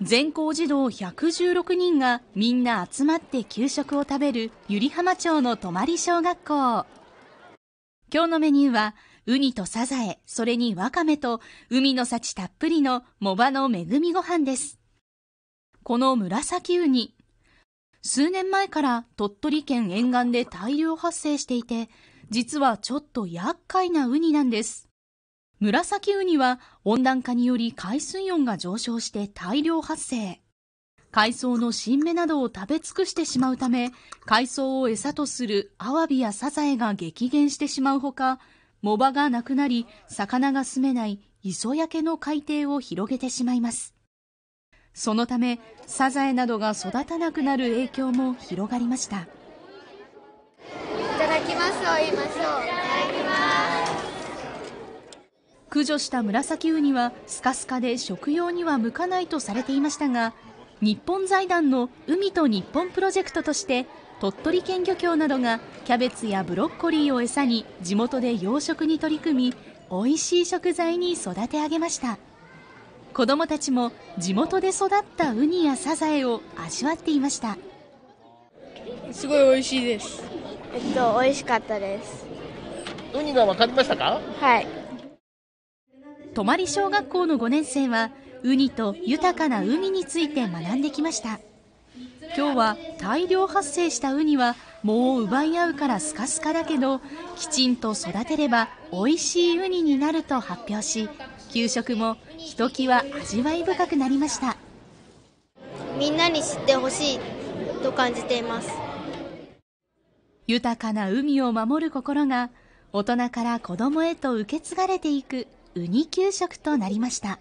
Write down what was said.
全校児童116人がみんな集まって給食を食べる百合浜町の泊小学校今日のメニューはウニとサザエそれにワカメと海の幸たっぷりの藻場の恵みご飯ですこの紫ウニ数年前から鳥取県沿岸で大量発生していて実はちょっと厄介なウニなんです紫ウニは温暖化により海水温が上昇して大量発生。海藻の新芽などを食べ尽くしてしまうため、海藻を餌とするアワビやサザエが激減してしまうほか、藻場がなくなり、魚が住めない磯焼けの海底を広げてしまいます。そのため、サザエなどが育たなくなる影響も広がりました。いただきます言いましょう。いただきます。駆除した紫ウニはスカスカで食用には向かないとされていましたが日本財団の海と日本プロジェクトとして鳥取県漁協などがキャベツやブロッコリーを餌に地元で養殖に取り組み美味しい食材に育て上げました子どもたちも地元で育ったウニやサザエを味わっていましたすごい美味しいですえっと美味しかったですウニが分かりましたかはい泊小学校の5年生はウニと豊かな海について学んできました今日は大量発生したウニは藻を奪い合うからスカスカだけどきちんと育てれば美味しいウニになると発表し給食もひときわ味わい深くなりましたみんなに知ってほしいと感じています豊かな海を守る心が大人から子供へと受け継がれていくウニ給食となりました。